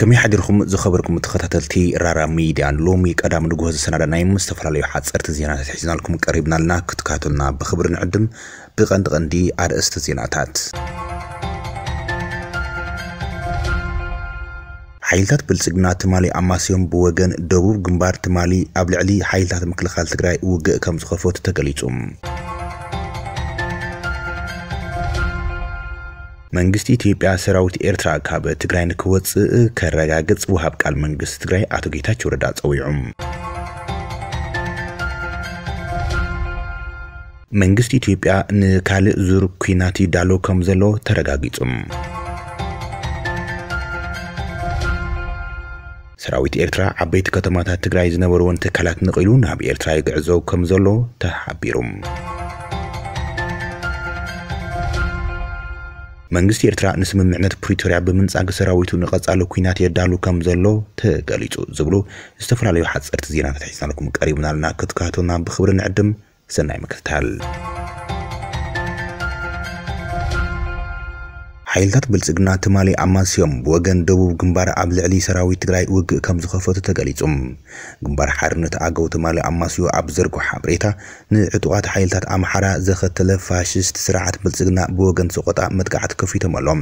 ከመይ ሓዲርኩም ዝኸበርኩም ተኸታተልቲ ራራ ሚድያ ሎሚ ቀዳም ንግሆ ዝሰናዳናዮም ዝተፈላለዩ ሓፀርቲ ዜናታት ሒዝናልኩም ቀሪብና ኣለና ክትካተሉና ብክብሪ ንዕድም ብቐንዲ ቐንዲ ኣርእስቲ ዜናታት ሓይልታት ብልፅግና ትማሊ ኣማስዮም ብወገን ደቡብ ግንባር ትማሊ ኣብ ልዕሊ ሓይልታት ምክልኻል ትግራይ ውግእ ከም ዝኸፈቱ ተገሊጹ መንግስቲ ኢትዮጵያ ሰራዊት ኤርትራ ካብ ትግራይ ንክወፅእ ከረጋግፅ ውሃብ ቃል መንግስቲ ትግራይ አቶ ጌታቸው ረዳ ፀዊዑም መንግስቲ ኢትዮጵያ ንካልእ ዙር ኩናት ይዳሎ ከም ዘሎ ተረጋጊጹ ሰራዊት ኤርትራ ዓበይቲ ከተማታት ትግራይ ዝነበርዎን ትካላት ንቒሉ ናብ ኤርትራ ይግዕዞ ከም ዘሎ ተሓቢሩም መንግስቲ ኤርትራ ንስምምዕነት ፕሪቶርያ ብምንፃግ ሰራዊቱ ንቐጻሊ ኩናት የዳሉ ከም ዘሎ ተገሊጹ ዝብሉ ዝተፈላለዩ ሓፀርቲ ዜናታት ሒዝናልኩም ቀሪቡና ኣለና ክትካህተውና ብክብሪ ንዕድም ሰናይ ምክትታል ሓይልታት ብልጽግና ትማሊ ኣማስዮም ብወገን ደቡብ ግንባር ኣብ ልዕሊ ሰራዊት ትግራይ ውግእ ከም ዝኸፈቱ ተገሊጹ ግንባር ሓርነት ኣገው ትማሊ ኣማስዮ ኣብ ዘርጎ ሓበሬታ ንዕጡቓት ሓይልታት ኣምሓራ ዘኸተለ ፋሽስት ስርዓት ብልጽግና ብወገን ሰቆጣ መጥቃዕቲ ከፊቶም ኣሎም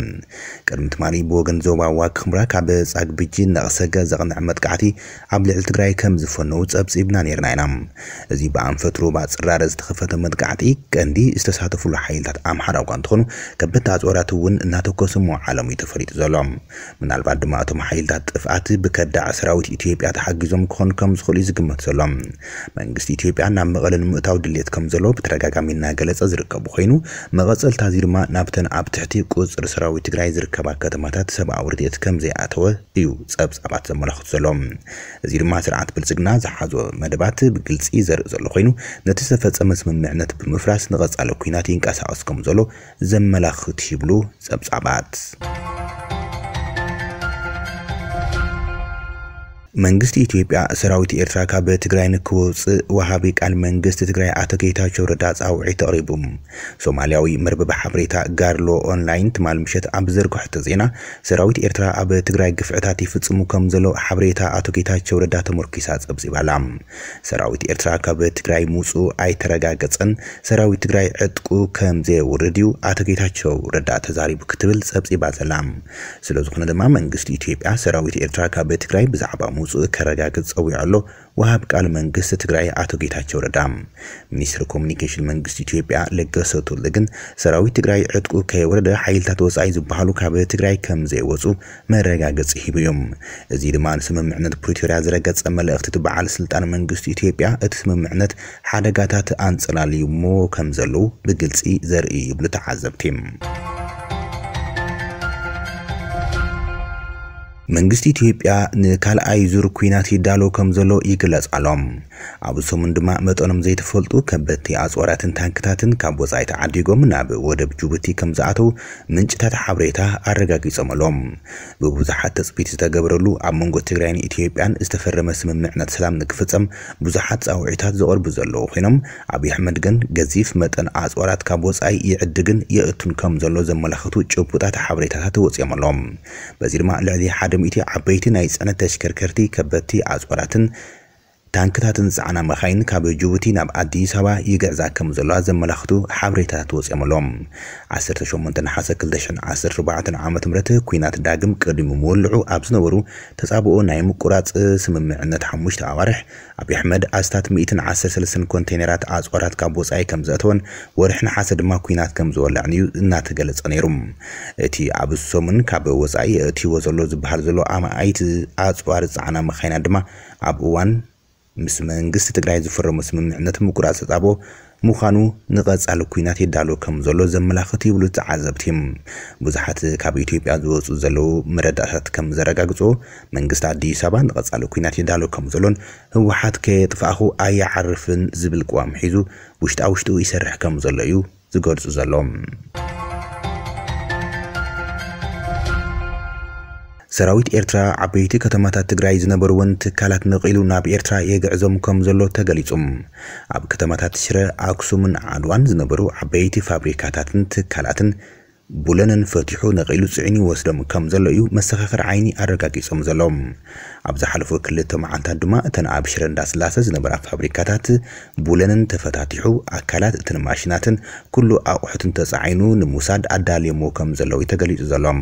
ቅድሚ ትማሊ ብወገን ዞባ ዋግ ኽምራ ካብ ጻግብጂ ነቕሰገ ዘቕንዕ መጥቃዕቲ ኣብ ልዕሊ ትግራይ ከም ዝፈነዉ ጸብጺብና ነርና ኢና እዚ ብኣንፈት ሩባ ፅራረ ዝተኸፈተ መጥቃዕቲ ቀንዲ ዝተሳተፍሉ ሓይልታት ኣምሓራ እኳ እንትኾኑ ከበድቲ ኣጽዋራት እውን እና እናተኮሱ እዩ ተፈሊጡ ዘሎም ምናልባት ድማ እቶም ሓይልታት ጥፍኣት ብከዳዕ ሰራዊት ኢትዮጵያ ተሓጊዞም ክኾኑ ከም ዝኽእሉ እዩ ዝግመት ዘሎም መንግስቲ ኢትዮጵያ ናብ መቐለ ንምእታው ድሌት ከም ዘለዎ ብተደጋጋሚ እናገለፀ ዝርከቡ ኮይኑ መቐፀልታ እዚ ድማ ናብተን ኣብ ትሕቲ ቁፅር ሰራዊት ትግራይ ዝርከባ ከተማታት ሰብኣዊ ርድኤት ከም ዘይኣተወ እዩ ፀብፃባት ዘመላኽቱ ዘሎም እዚ ድማ ስርዓት ብልፅግና ዝሓዞ መደባት ብግልፂ ዘርኢ ዘሎ ኮይኑ ነቲ ዝተፈፀመ ስምምዕነት ብምፍራስ ንቐፃለ ኩናት ይንቀሳቀስ ከም ዘሎ ዘመላኽት ይብሉ ፀብ about. መንግስት ኢትዮጵያ ሰራዊት ኤርትራ ካብ ትግራይ ንክወፅእ ወሃቢ ቃል መንግስት ትግራይ ኣቶ ጌታቸው ረዳ ፃውዒ ተቕሪቡ ሶማልያዊ መርበብ ሓበሬታ ጋርሎ ኦንላይን ትማል ምሸት ኣብ ዘርግሕቶ ዜና ሰራዊት ኤርትራ ኣብ ትግራይ ግፍዕታት ይፍፅሙ ከም ዘሎ ሓበሬታ ኣቶ ጌታቸው ረዳ ተመርኪሳ ፀብፂባላ ሰራዊት ኤርትራ ካብ ትግራይ ምውፁ ኣይተረጋገፀን ሰራዊት ትግራይ ዕጥቁ ከም ዘየውርድ እዩ ኣቶ ጌታቸው ረዳ ተዛሪቡ ክትብል ፀብፂባ ዘላ ስለዝኾነ ድማ መንግስቲ ኢትዮጵያ ሰራዊት ኤርትራ ካብ ትግራይ ብዛዕባ ምውፅእ ከረጋግፅ ፀዊዑ ኣሎ ወሃብ ቃል መንግስቲ ትግራይ ኣቶ ጌታቸው ረዳ ሚኒስትሪ ኮሚኒኬሽን መንግስቲ ኢትዮጵያ ለገሰ ቱሉ ግን ሰራዊት ትግራይ ዕጥቁ ከየወረደ ሓይልታት ወፃኢ ዝበሃሉ ካብ ትግራይ ከም ዘይወፁ መረጋገፂ ሂቡ እዮም እዚ ድማ ንስምምዕነት ፕሪቶርያ ዝረገፀ መልእኽቲ እቲ በዓል ስልጣን መንግስቲ ኢትዮጵያ እቲ ስምምዕነት ሓደጋታት ሞ ከም ዘለዉ ብግልፂ ዘርኢ ይብሉ ተዓዘብቲ መንግስቲ ኢትዮጵያ ንካልኣይ ዙር ኩናት ይዳሎ ከም ዘሎ ይግለጽ ኣሎም ኣብ ኣብሶምን ድማ መጠኖም ዘይተፈልጡ ከበድቲ ኣፅዋራትን ታንክታትን ካብ ወፃኢ ተዓዲጎም ናብ ወደብ ጅቡቲ ከም ዝኣተው ምንጭታት ሓበሬታ ኣረጋጊፆም ኣሎም ብብዙሓት ተፅቢት ዝተገብረሉ ኣብ መንጎ ትግራይን ኢትዮጵያን ዝተፈረመ ስምምዕነት ሰላም ንክፍፀም ብዙሓት ፃውዒታት ዘቕርቡ ዘለዉ ኮይኖም ኣብዪ ኣሕመድ ግን ገዚፍ መጠን ኣፅዋራት ካብ ወፃኢ ይዕድግን የእቱን ከም ዘሎ ዘመላኽቱ ጭቡጣት ሓበሬታታት ወፂኦም ኣሎም በዚ ድማ ልዕሊ ሓደ ቀዳሚቲ ዓበይትን ናይ ፅዕነት ተሽከርከርቲ ከበድቲ ኣፅዋራትን ታንክታትን ዝፀዓና መኻይን ካብ ጅቡቲ ናብ ኣዲስ ኣበባ ይገዕዛ ከም ዘለዋ ዘመላኽቱ ሓበሬታታት ወፂኦምሎም 18 ሓሰ 214 ዓ ም ኩናት ዳግም ቅድሚ ምውልዑ ኣብ ዝነበሩ ተፃብኦ ናይ ምቁራፅ ስምምዕነት 5 ኣዋርሕ ኣብ ኣሕመድ ኣስታት 113 ኮንቴነራት ኣፅዋራት ካብ ወፃኢ ከም ዘእተወን ወርሒ ነሓሰ ድማ ኩናት ከም ዝወላዕን እዩ እናተገለፀ ነይሩ እቲ ኣብ ሶሙን ካብ ወፃኢ እትዎ ዘሎ ዝበሃል ዘሎ ኣማኣይቲ ኣፅዋር ዝፀዓና መኻይና ድማ ኣብ እዋን ምስ መንግስቲ ትግራይ ዝፈረሞ ስምምዕነት ምቁራፅ ተፃቦ ምዃኑ ንቐጻሊ ኩናት የዳሎ ከም ዘሎ ዘመላኽት ይብሉ ተዓዘብቲ ብዙሓት ካብ ኢትዮጵያ ዝወፁ ዘለዉ መረዳእታት ከም ዘረጋግጾ መንግስቲ ኣዲስ ኣበባ ንቐጻሊ ኩናት የዳሎ ከም ዘሎን ህወሓት ከየጥፋእኹ ኣየዓርፍን ዝብል ቅዋም ሒዙ ውሽጣ ውሽጡ ይሰርሕ ከም ዘሎ እዩ ዝገልጹ ዘሎም ሰራዊት ኤርትራ ዓበይቲ ከተማታት ትግራይ ዝነበሩ ትካላት ነቒሉ ናብ ኤርትራ የግዕዞም ከም ዘሎ ተገሊጹ ኣብ ከተማታት ሽረ ኣክሱምን ዓድዋን ዝነበሩ ዓበይቲ ፋብሪካታትን ትካላትን ቡለንን ፈቲሑ ነቒሉ ፅዕኒ ወስዶም ከም ዘሎ እዩ መሰኻኽር ዓይኒ ኣረጋጊፆም ዘሎም ኣብ ክልተ መዓልታት ድማ እተን ኣብ ሽረ እንዳስላሰ ዝነበራ ፋብሪካታት ቡለንን ተፈታቲሑ ኣካላት እተን ማሽናትን ኩሉ ኣቑሑትን ተፃዒኑ ንምውሳድ ኣዳልየሞ ከም ዘለው እዩ ተገሊጹ ዘሎም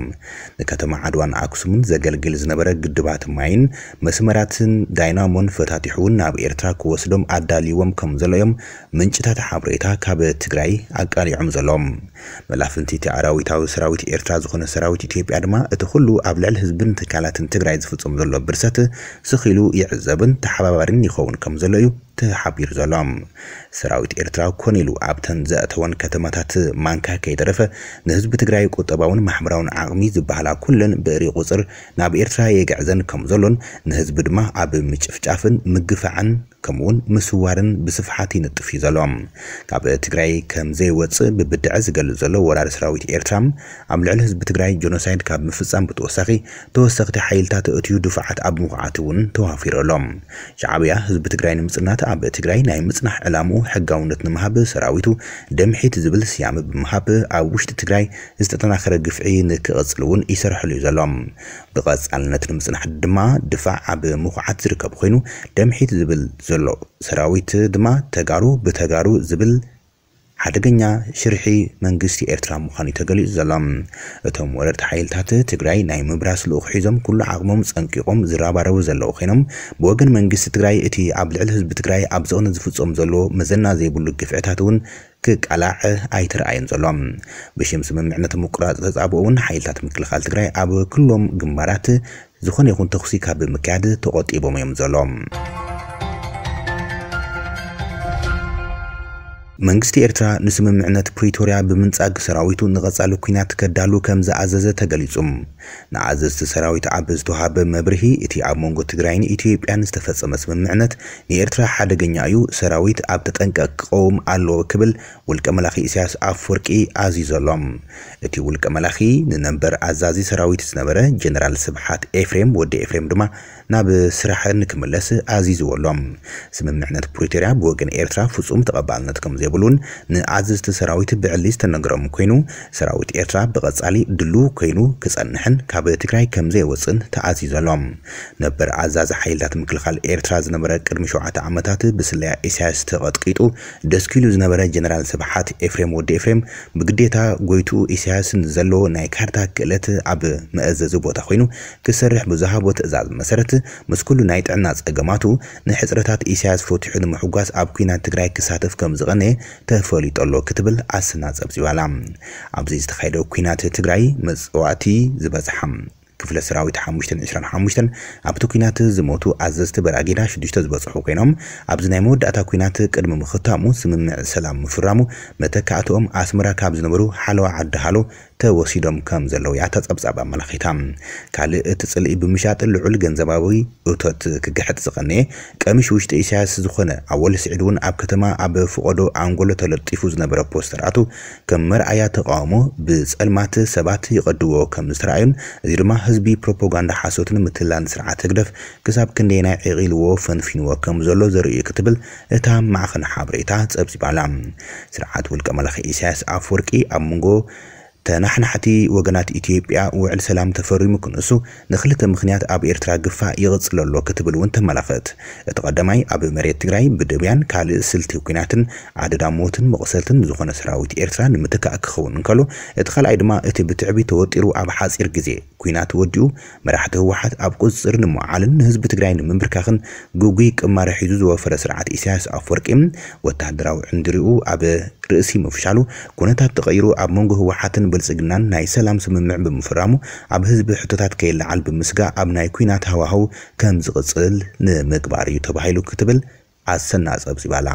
ንከተማ ዓድዋን ኣክሱምን ዘገልግል ዝነበረ ግድባት ማይን መስመራትን ዳይናሞን ፈታቲሑ እውን ናብ ኤርትራ ክወስዶም ኣዳልይዎም ከም ዘሎ እዮም ምንጭታት ሓበሬታ ካብ ትግራይ ኣቃሊዖም ዘሎም መላፍንቲ እቲ ሰራዊታዊ ሰራዊት ኤርትራ ዝኾነ ሰራዊት ኢትዮጵያ ድማ እቲ ኩሉ ኣብ ልዕሊ ህዝብን ትካላትን ትግራይ ዝፍፅም ዘሎ ብርሰት ስኺሉ ይዕዘብን ተሓባባርን ይኸውን ከም ዘሎ እዩ ተሓቢሩ ዘሎ ሰራዊት ኤርትራ ኮነ ኢሉ ኣብተን ዘእተወን ከተማታት ማንካ ከይተረፈ ንህዝቢ ትግራይ ቁጠባውን ማሕበራውን ዓቕሚ ዝበሃላ ኩለን ብእሪ ቁፅር ናብ ኤርትራ የግዕዘን ከም ዘሎን ንህዝቢ ድማ ኣብ ምጭፍጫፍን ምግፋዕን ከምኡውን ምስዋርን ብስፍሓት ይንጥፍ እዩ ዘሎ ካብ ትግራይ ከም ዘይወፅእ ብብድዐ ዝገልፅ ዘሎ ወራሪ ሰራዊት ኤርትራ ኣብ ልዕሊ ህዝቢ ትግራይ ጆኖሳይድ ካብ ምፍፃም ብተወሳኺ ተወሰኽቲ ሓይልታት እትዩ ድፍዓት ኣብ ምኩዓት እውን ተዋፊሩ ኣሎም ሻዕብያ ህዝቢ ትግራይ ንምፅናት ኣብ ትግራይ ናይ ምፅናሕ ዕላምኡ ሕጋውነት ንምሃብ ሰራዊቱ ደምሒት ዝብል ስያመ ብምሃብ ኣብ ውሽጢ ትግራይ ዝተጠናኸረ ግፍዒ ንክቕፅል እውን ይሰርሐሉ እዩ ዘሎም ብቐፃልነት ንምፅናሕ ድማ ድፋዕ ኣብ ምኩዓት ዝርከብ ኮይኑ ደምሒት ዝብል ዘሎ ሰራዊት ድማ ተጋሩ ብተጋሩ ዝብል ሓደገኛ ሽርሒ መንግስቲ ኤርትራ ምዃኑ እዩ ተገሊጹ ዘሎ እቶም ወረርቲ ሓይልታት ትግራይ ናይ ምብራስ ልኡክ ሒዞም ኩሉ ዓቕሞም ፀንቂቖም ዝረባረቡ ዘለዉ ኮይኖም ብወገን መንግስቲ ትግራይ እቲ ኣብ ልዕሊ ህዝቢ ትግራይ ኣብ ዝቕኒ ዝፍፀም ዘለዎ መዘና ዘይብሉ ግፍዕታት እውን ክቃላዕ ኣይተረኣየን ዘሎም ብሽም ስምምዕነት ምቁራፅ ተፃብኦ እውን ሓይልታት ምክልኻል ትግራይ ኣብ ኩሎም ግንባራት ዝኾነ ይኹን ተኽሲ ካብ ምክያድ ተቆጢቦም እዮም ዘሎም መንግስቲ ኤርትራ ንስምምዕነት ፕሪቶርያ ብምንጻግ ሰራዊቱ ንቐጻሊ ኩናት ከዳሉ ከም ዝኣዘዘ ተገሊጹ ንኣዘዝቲ ሰራዊት ኣብ ዝተዋሃበ መብርሂ እቲ ኣብ መንጎ ትግራይን ኢትዮጵያን ዝተፈጸመ ስምምዕነት ንኤርትራ ሓደገኛ እዩ ሰራዊት ኣብ ተጠንቀቕ ክቐውም ኣለዎ ክብል ውልቀ መላኺ እስያስ ኣፈወርቂ ኣዚዘሎም እቲ ውልቀ መላኺ ንነንበር ኣዛዚ ሰራዊት ዝነበረ ጀነራል ስብሓት ኤፍሬም ወዲ ኤፍሬም ድማ ናብ ስራሕ ንክምለስ ኣዚዝዎሎም ስምምዕነት ፕሪቶርያ ብወገን ኤርትራ ፍጹም ተቐባልነት ከም ዝብሉን ንኣዝዝቲ ሰራዊት ብዕሊ ዝተነግሮም ኮይኑ ሰራዊት ኤርትራ ብቐጻሊ ድሉ ኮይኑ ክጸንሕን ካብ ትግራይ ከም ዘይወፅን ተኣዚዘሎም ነበር ኣዛዚ ሓይልታት ምክልኻል ኤርትራ ዝነበረ ቅድሚ ሸውዓተ ዓመታት ብስለያ ኢሳያስ ተቐጥቂጡ ደስ ኪሉ ዝነበረ ጀነራል ስብሓት ኤፍሬም ወዲ ኤፍሬም ብግዴታ ጎይቱ ኢሳያስ ዘለዎ ናይ ካርታ ክእለት ኣብ መእዘዚ ቦታ ኮይኑ ክሰርሕ ብዝሃቦ ትእዛዝ መሰረት ምስ ኩሉ ናይ ጥዕና ፀገማቱ ንሕፅረታት ኢሳያስ ፈትሑ ንምሕጓስ ኣብ ኩናት ትግራይ ክሳተፍ ከም ዝቐነየ ተፈሊጠሎ ክትብል ኣሰናፀብ ዝባላ ኣብዚ ዝተኻየደ ኩናት ትግራይ መፅዋዕቲ ዝበፅሓ ክፍለ ሰራዊት 525 ኣብቲ ኩናት ዝሞቱ ኣዘዝቲ በራጌዳ 6 ዝበፅሑ ኮይኖም ኣብዚ ናይ መወዳእታ ኩናት ቅድሚ ምኽታሙ ስምምዕ ሰላም ምፍራሙ መተካእትኦም ኣስመራ ካብ ዝነበሩ ሓለዋ ዓዲ ሃሎ ተወሲዶም ከም ዘለዉ እያ ተጸብጻባ ኣመላኺታ ካልእ እቲ ጽልኢ ብምሻጥ ልዑል ገንዘባዊ እቶት ክግሕጥ ዝቐነየ ቀምሽ ውሽጢ እሳያስ ዝኾነ ኣብ ወሊ ስዒድ እውን ኣብ ከተማ ኣብ ፍቐዶ ኣንጎሎ ተለጢፉ ዝነበረ ፖስተርኣቱ ከም መርኣያ ተቃውሞ ብጸልማት ሰባት ይቐድዎ ከም ዝተረኣዩን እዚ ድማ ህዝቢ ፕሮፓጋንዳ ሓሶትን ምትላን ስርዓት ህግደፍ ክሳብ ክንደየናይ ዒቂልዎ ፈንፊንዎ ከም ዘሎ ዘርኢ ክትብል እታ ማዕኸን ሓበሬታ ጸብጺባላ ስርዓት ውልቀ መላኺ ኢሳያስ ኣፈወርቂ ኣብ መንጎ ተናሕናሕቲ ወገናት ኢትዮጵያ ውዕል ሰላም ተፈሪሙ ክንእሱ ንክልተ ምክንያት ኣብ ኤርትራ ግፋእ ይቕፅል ኣሎ ክትብል እውን ተመላኽት እቲ ቀዳማይ ኣብ መሬት ትግራይ ብድብያን ካልእ ስልቲ ኩናትን ዓደዳ ሞትን መቕሰልትን ዝኾነ ሰራዊት ኤርትራ ንምትካእ ክኸውን እንከሎ እቲ ካልኣይ ድማ እቲ ብትዕቢ ተወጢሩ ኣብ ሓፂር ግዜ ኩናት ወዲኡ መራሕቲ ህወሓት ኣብ ቁፅር ንምዓልን ንህዝቢ ትግራይ ንምንብርካኽን ጉጉይ ቅማር ሒዙ ዝወፈረ ስርዓት ኢሳያስ ኣፈወርቂ ወታደራዊ ዕንድሪኡ ኣብ ርእሲ ምፍሻሉ ኩነታት ተቐይሩ ኣብ መንጎ ህወሓትን ብልፅግናን ናይ ሰላም ስምምዕ ብምፍራሙ ኣብ ህዝቢ ሕቶታት ከየለዓል ብምስጋእ ኣብ ናይ ኩናት ሃዋህው ከም ዝቕፅል ንምግባር እዩ ተባሂሉ ክትብል ኣሰና ዚባላ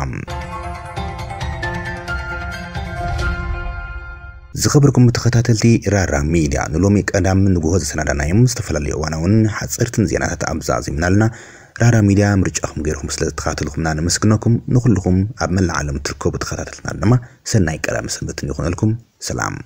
ዝኸበርኩም ተኸታተልቲ ራራ ሚድያ ንሎሚ ቀዳም ንጉሆ ዝሰናዳናዮም ዝተፈላለዩ እዋናውን ሓፀርትን ዜናታት ኣብዛዚምና ኣለና ራራ ሚድያ ምርጫኹም ገይርኩም ስለ ዝተኸታተልኩምና ነመስግነኩም ንኩልኩም ኣብ መላዓለም ትርከቡ ተኸታተልትና ድማ ሰናይ ቀዳሚ ሰንበትን ይኹነልኩም ሰላም